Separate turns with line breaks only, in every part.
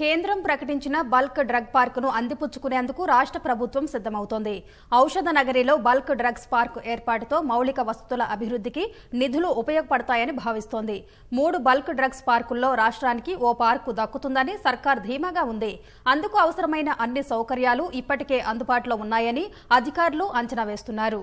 కేంద్రం ప్రకటించిన bulk drug ను అందిపుచ్చుకునేందుకు రాష్ట్ర ప్రభుత్వం సిద్దమవుతోంది ఔషధ నగరిలో బల్క్ డ్రగ్స్ పార్క్ ఏర్పాటుతో మౌలిక వసతుల అభివృద్ధికి నిధులు ఉపయోగపడతాయని భావిస్తోంది మూడు బల్క్ డ్రగ్స్ పార్కుల్లో రాష్ట్రానికి ఓ పార్కు దక్కుతుందని సర్కార్ ధీమాగా ఉంది అందుకు అవసరమైన అన్ని సౌకర్యాలు ఇప్పటికే అందుబాటులో ఉన్నాయని అధికారులు అంచనా వేస్తున్నారు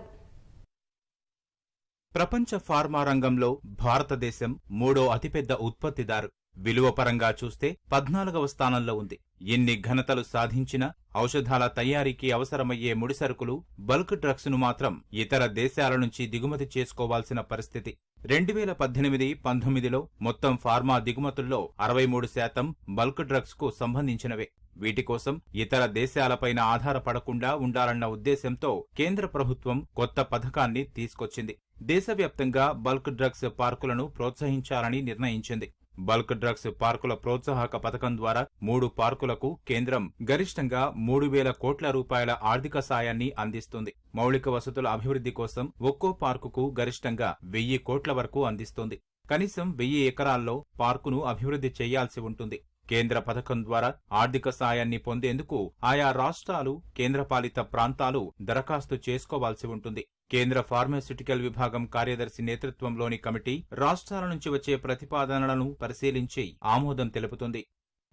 ప్రపంచ ఫార్మా రంగంలో భారతదేశం మూడో అతిపెద్ద ఉత్పత్తిదారు విలువపరంగా చూస్తే పద్నాలుగవ స్థానంలో ఉంది ఎన్ని ఘనతలు సాధించినా ఔషధాల తయారీకి అవసరమయ్యే ముడిసరుకులు బల్క్ డ్రగ్స్ ను మాత్రం ఇతర దేశాల నుంచి దిగుమతి చేసుకోవాల్సిన పరిస్థితి రెండు వేల పద్దెనిమిది పంతొమ్మిదిలో మొత్తం ఫార్మా దిగుమతుల్లో అరవై మూడు శాతం బల్క్ డ్రగ్స్ కు సంబంధించినవే వీటి కోసం ఇతర దేశాలపైన ఆధారపడకుండా ఉండాలన్న ఉద్దేశంతో కేంద్ర ప్రభుత్వం కొత్త పథకాన్ని తీసుకొచ్చింది దేశవ్యాప్తంగా బల్క్ డ్రగ్స్ పార్కులను ప్రోత్సహించాలని నిర్ణయించింది బల్క్ డ్రగ్స్ పార్కుల ప్రోత్సాహక పథకం ద్వారా మూడు పార్కులకు కేంద్రం గరిష్టంగా మూడు వేల కోట్ల రూపాయల ఆర్థిక సాయాన్ని అందిస్తుంది మౌలిక వసతుల అభివృద్ధి కోసం ఒక్కో పార్కుకు గరిష్టంగా వెయ్యి కోట్ల వరకు అందిస్తుంది కనీసం వెయ్యి ఎకరాల్లో పార్కును అభివృద్ధి చేయాల్సి ఉంటుంది కేంద్ర పథకం ద్వారా ఆర్థిక సాయాన్ని పొందేందుకు ఆయా రాష్ట్రాలు కేంద్రపాలిత ప్రాంతాలు దరఖాస్తు చేసుకోవాల్సి ఉంటుంది కేంద్ర ఫార్మాస్యూటికల్ విభాగం కార్యదర్శి నేతృత్వంలోని కమిటీ రాష్ట్రాల నుంచి వచ్చే ప్రతిపాదనలను పరిశీలించి ఆమోదం తెలుపుతుంది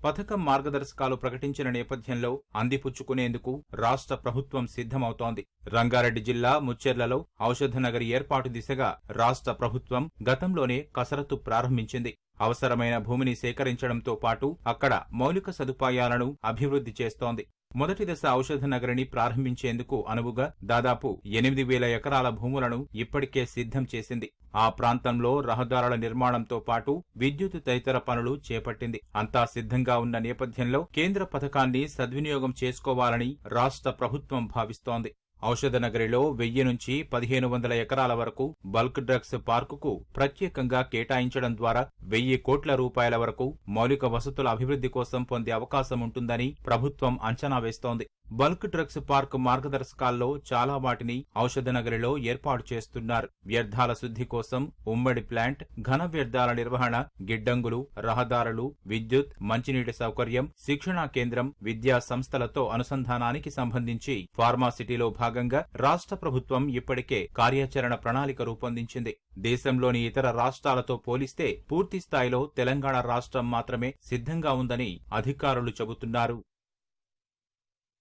పథకం మార్గదర్శకాలు ప్రకటించిన నేపథ్యంలో అందిపుచ్చుకునేందుకు రాష్ట్ర ప్రభుత్వం సిద్ధమవుతోంది రంగారెడ్డి జిల్లా ముచ్చెర్లలో ఔషధనగరి ఏర్పాటు దిశగా రాష్ట్ర ప్రభుత్వం గతంలోనే కసరత్తు ప్రారంభించింది అవసరమైన భూమిని సేకరించడంతో పాటు అక్కడ మౌలిక సదుపాయాలను అభివృద్ధి చేస్తోంది మొదటి దశ ఔషధ నగరిని ప్రారంభించేందుకు అనువుగా దాదాపు ఎనిమిది వేల ఎకరాల భూములను ఇప్పటికే సిద్ధం చేసింది ఆ ప్రాంతంలో రహదారుల నిర్మాణంతో పాటు విద్యుత్ తదితర పనులు చేపట్టింది అంతా సిద్ధంగా ఉన్న నేపథ్యంలో కేంద్ర పథకాన్ని సద్వినియోగం చేసుకోవాలని రాష్ట్ర ప్రభుత్వం భావిస్తోంది ఔషధ నగరిలో వెయ్యి నుంచి పదిహేను వందల ఎకరాల వరకు బల్క్ డ్రగ్స్ పార్కుకు ప్రత్యేకంగా కేటాయించడం ద్వారా వెయ్యి కోట్ల రూపాయల వరకు మౌలిక వసతుల అభివృద్ధి కోసం పొందే అవకాశం ఉంటుందని ప్రభుత్వం అంచనా వేస్తోంది బల్క్ డ్రగ్స్ పార్క్ మార్గదర్శకాల్లో చాలా వాటిని ఔషధ నగరిలో ఏర్పాటు చేస్తున్నారు వ్యర్థాల శుద్ధి కోసం ఉమ్మడి ప్లాంట్ ఘన వ్యర్థాల నిర్వహణ గిడ్డంగులు రహదారులు విద్యుత్ మంచినీటి సౌకర్యం శిక్షణా కేంద్రం విద్యా సంస్థలతో అనుసంధానానికి సంబంధించి ఫార్మాసిటీలో భాగంగా రాష్ట్ర ప్రభుత్వం ఇప్పటికే కార్యాచరణ ప్రణాళిక రూపొందించింది దేశంలోని ఇతర రాష్ట్రాలతో పోలిస్తే పూర్తిస్థాయిలో తెలంగాణ రాష్ట్రం మాత్రమే సిద్ధంగా ఉందని అధికారులు చెబుతున్నారు